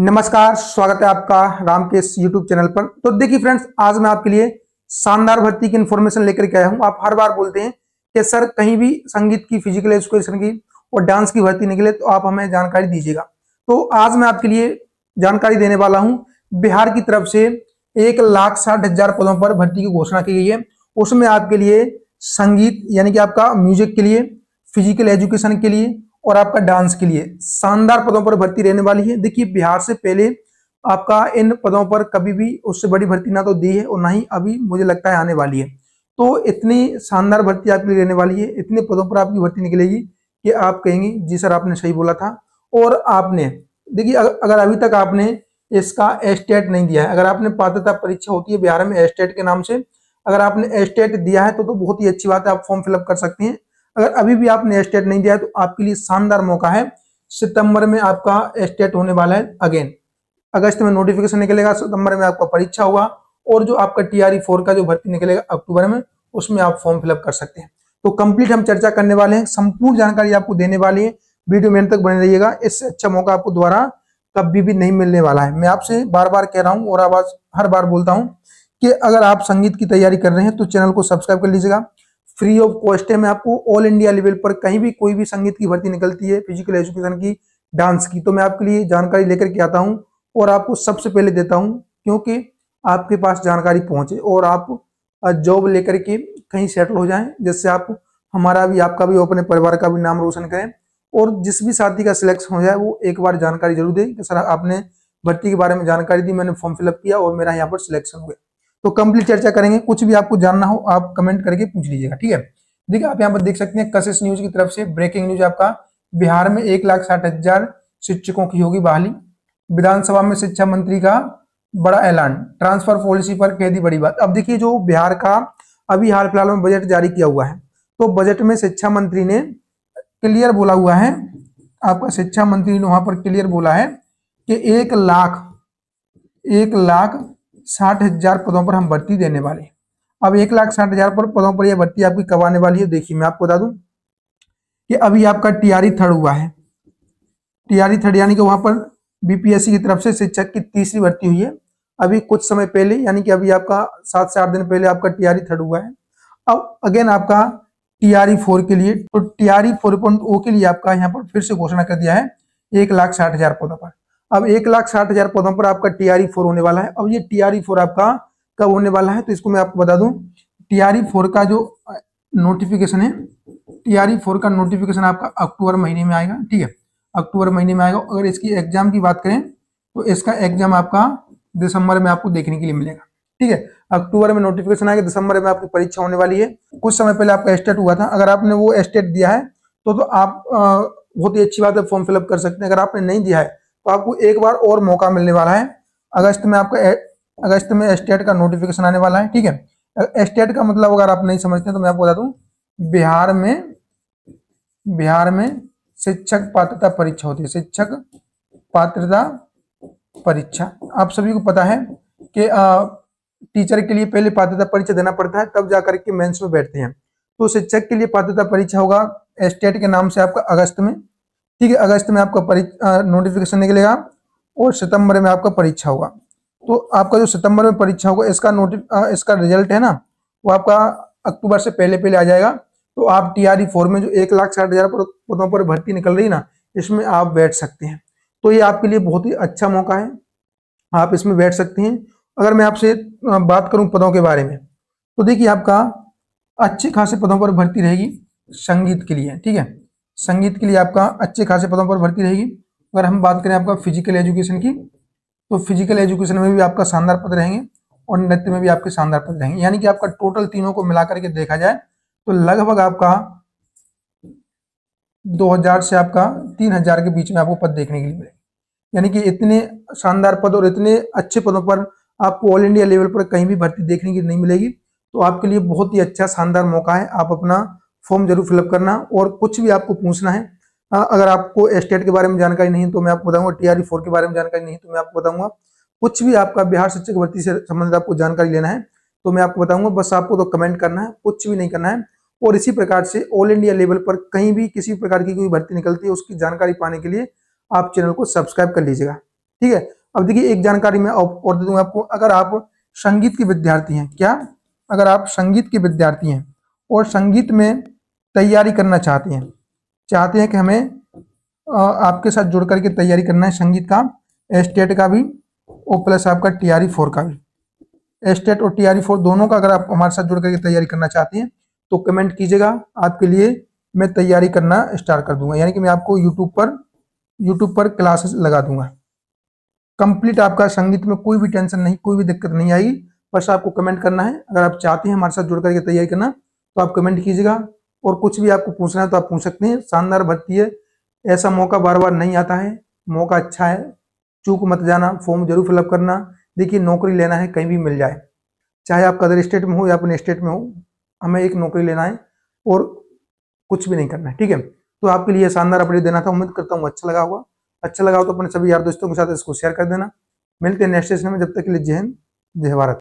नमस्कार स्वागत है आपका राम के यूट्यूब चैनल पर तो देखिए फ्रेंड्स आज मैं आपके लिए शानदार भर्ती की इन्फॉर्मेशन लेकर के आया हूँ आप हर बार बोलते हैं कि सर कहीं भी संगीत की फिजिकल एजुकेशन की और डांस की भर्ती निकले तो आप हमें जानकारी दीजिएगा तो आज मैं आपके लिए जानकारी देने वाला हूँ बिहार की तरफ से एक लाख साठ हजार पदों पर भर्ती की घोषणा की गई है उसमें आपके लिए संगीत यानी कि आपका म्यूजिक के लिए फिजिकल एजुकेशन के लिए और आपका डांस के लिए शानदार पदों पर भर्ती रहने वाली है देखिए बिहार से पहले आपका इन पदों पर कभी भी उससे बड़ी भर्ती ना तो दी है और ना ही अभी मुझे लगता है आने वाली है तो इतनी शानदार भर्ती आपके लिए रहने वाली है इतने पदों पर आपकी भर्ती निकलेगी कि आप कहेंगे जी सर आपने सही बोला था और आपने देखिए अगर अभी तक आपने इसका एस्टेट नहीं दिया है अगर आपने पात्रता परीक्षा होती है बिहार में एस्टेट के नाम से अगर आपने एस्टेट दिया है तो तो बहुत ही अच्छी बात है आप फॉर्म फिलअप कर सकते हैं अगर अभी भी आपने स्टेट नहीं दिया है तो आपके लिए शानदार मौका है सितंबर में आपका स्टेट होने वाला है अगेन अगस्त में नोटिफिकेशन निकलेगा सितंबर में आपका परीक्षा हुआ और जो आपका टी आर फोर का जो भर्ती निकलेगा अक्टूबर में उसमें आप फॉर्म फिलअप कर सकते हैं तो कंप्लीट हम चर्चा करने वाले हैं संपूर्ण जानकारी आपको देने वाली है वीडियो में तक बने रहिएगा इससे अच्छा मौका आपको द्वारा कभी भी नहीं मिलने वाला है मैं आपसे बार बार कह रहा हूँ और आवाज हर बार बोलता हूँ कि अगर आप संगीत की तैयारी कर रहे हैं तो चैनल को सब्सक्राइब कर लीजिएगा फ्री ऑफ कॉस्ट है मैं आपको ऑल इंडिया लेवल पर कहीं भी कोई भी संगीत की भर्ती निकलती है फिजिकल एजुकेशन की डांस की तो मैं आपके लिए जानकारी लेकर के आता हूँ और आपको सबसे पहले देता हूँ क्योंकि आपके पास जानकारी पहुँचे और आप जॉब लेकर के कहीं सेटल हो जाएं जिससे आप हमारा भी आपका भी अपने परिवार का भी नाम रोशन करें और जिस भी साथी का सिलेक्शन हो जाए वो एक बार जानकारी जरूर दें कि सर आपने भर्ती के बारे में जानकारी दी मैंने फॉर्म फिलअप किया और मेरा यहाँ पर सिलेक्शन हुआ तो कंप्लीट चर्चा करेंगे कुछ भी आपको जानना हो आप कमेंट करके पूछ लीजिएगा ठीक है देखिए आप यहाँ पर देख सकते हैं कशिश न्यूज की तरफ से ब्रेकिंग न्यूज आपका बिहार में एक लाख साठ हजार शिक्षकों की होगी बहाली विधानसभा में शिक्षा मंत्री का बड़ा ऐलान ट्रांसफर पॉलिसी पर कह दी बड़ी बात अब देखिए जो बिहार का अभी हाल फिलहाल में बजट जारी किया हुआ है तो बजट में शिक्षा मंत्री ने क्लियर बोला हुआ है आपका शिक्षा मंत्री ने वहां पर क्लियर बोला है कि एक लाख एक लाख साठ हजार पदों पर हम भर्ती देने वाले अब एक लाख साठ हजार पर पदों पर यह भर्ती आपकी कब आने वाली है देखिए मैं आपको बता दूं कि अभी आपका टीआरई थर्ड हुआ है टीआरई थर्ड यानी कि वहां पर बीपीएससी की तरफ से शिक्षक की तीसरी भर्ती हुई है अभी कुछ समय पहले यानी कि अभी आपका सात से आठ दिन पहले आपका टीआरई थर्ड हुआ है अब अगेन आपका टीआरई फोर के लिए तो टीआरई फोर पॉइंट ओ के लिए आपका यहाँ पर फिर से घोषणा कर दिया है एक लाख साठ हजार पदों पर अब एक लाख साठ हजार पौधों पर आपका टीआरई फोर e होने वाला है अब ये टीआरई फोर e आपका कब होने वाला है तो इसको मैं आपको बता दूं टीआरई फोर e का जो नोटिफिकेशन है टीआरई फोर का नोटिफिकेशन आपका अक्टूबर महीने में आएगा ठीक है अक्टूबर महीने में आएगा अगर इसकी एग्जाम की बात करें तो इसका एग्जाम आपका दिसंबर में आपको देखने के लिए मिलेगा ठीक है अक्टूबर में नोटिफिकेशन आएगा दिसंबर में आपकी परीक्षा होने वाली है कुछ समय पहले आपका स्टेट हुआ था अगर आपने वो स्टेट दिया है तो, तो आप बहुत ही अच्छी बात है फॉर्म फिलअप कर सकते हैं अगर आपने नहीं दिया है तो आपको एक बार और मौका मिलने वाला है अगस्त में आपका अगस्त में स्टेट का नोटिफिकेशन आने वाला है ठीक है स्टेट का मतलब अगर आप नहीं समझते तो मैं आपको बता दूं बिहार में बिहार में शिक्षक पात्रता परीक्षा होती है शिक्षक पात्रता परीक्षा आप सभी को पता है कि टीचर के लिए पहले पात्रता परीक्षा देना पड़ता है तब जाकर के मेंस में बैठते हैं तो शिक्षक के लिए पात्रता परीक्षा होगा स्टेट के नाम से आपका अगस्त में ठीक है अगस्त में आपका नोटिफिकेशन निकलेगा और सितंबर में आपका परीक्षा होगा तो आपका जो सितंबर में परीक्षा होगा इसका नोटिफ इसका रिजल्ट है ना वो आपका अक्टूबर से पहले पहले आ जाएगा तो आप टी आर फोर में जो एक लाख साठ हज़ार पदों पर भर्ती निकल रही ना इसमें आप बैठ सकते हैं तो ये आपके लिए बहुत ही अच्छा मौका है आप इसमें बैठ सकते हैं अगर मैं आपसे बात करूं पदों के बारे में तो देखिए आपका अच्छे खासे पदों पर भर्ती रहेगी संगीत के लिए ठीक है संगीत के लिए आपका अच्छे खासे पदों पर भर्ती रहेगी अगर हम बात करें आपका फिजिकल एजुकेशन की तो फिजिकल एजुकेशन में भी आपका शानदार पद रहेंगे और नृत्य में भी आपके शानदार पद रहेंगे यानी कि आपका टोटल तीनों को मिलाकर के देखा जाए तो लगभग आपका 2000 से आपका 3000 के बीच में आपको पद देखने के लिए मिलेंगे यानी कि इतने शानदार पद और इतने अच्छे पदों पर आपको ऑल इंडिया लेवल पर कहीं भी भर्ती देखने की नहीं मिलेगी तो आपके लिए बहुत ही अच्छा शानदार मौका है आप अपना फॉर्म जरूर फिलअप करना और कुछ भी आपको पूछना है अगर आपको एस्टेट के बारे में जानकारी नहीं तो मैं आपको बताऊंगा टी आर फोर के बारे में जानकारी नहीं तो मैं आपको बताऊंगा कुछ भी आपका बिहार शिक्षक भर्ती से संबंधित आपको जानकारी लेना है तो मैं आपको बताऊंगा बस आपको तो कमेंट करना है कुछ भी नहीं करना है और इसी प्रकार से ऑल इंडिया लेवल पर कहीं भी किसी प्रकार की कोई भर्ती निकलती है उसकी जानकारी पाने के लिए आप चैनल को सब्सक्राइब कर लीजिएगा ठीक है अब देखिए एक जानकारी मैं और दे दूंगा आपको अगर आप संगीत के विद्यार्थी हैं क्या अगर आप संगीत के विद्यार्थी हैं और संगीत में तैयारी करना चाहते हैं चाहते हैं कि हमें आपके साथ जुड़ करके तैयारी करना है संगीत का एस्टेट का भी और प्लस आपका टी आर फोर का भी एस्टेट और टी आर फोर दोनों का अगर आप हमारे साथ जुड़ करके तैयारी करना चाहते हैं तो कमेंट कीजिएगा आपके लिए मैं तैयारी करना स्टार्ट कर दूंगा यानी कि मैं आपको यूट्यूब पर यूट्यूब पर क्लासेस लगा दूंगा कंप्लीट आपका संगीत में कोई भी टेंशन नहीं कोई भी दिक्कत नहीं आएगी बस आपको कमेंट करना है अगर आप चाहते हैं हमारे साथ जुड़ करके तैयारी करना तो आप कमेंट कीजिएगा और कुछ भी आपको पूछना है तो आप पूछ सकते हैं शानदार भर्ती है ऐसा मौका बार बार नहीं आता है मौका अच्छा है चूक मत जाना फॉर्म जरूर फिलअप करना देखिए नौकरी लेना है कहीं भी मिल जाए चाहे आप कदर स्टेट में हो या अपने स्टेट में हो हमें एक नौकरी लेना है और कुछ भी नहीं करना है ठीक है तो आपके लिए शानदार अपडेट देना था उम्मीद करता हूँ अच्छा लगा होगा अच्छा लगा हो तो अपने सभी यार दोस्तों के साथ इसको शेयर कर देना मिलते हैं नेक्स्ट सेशन में जब तक के लिए जय हिंद जय भारत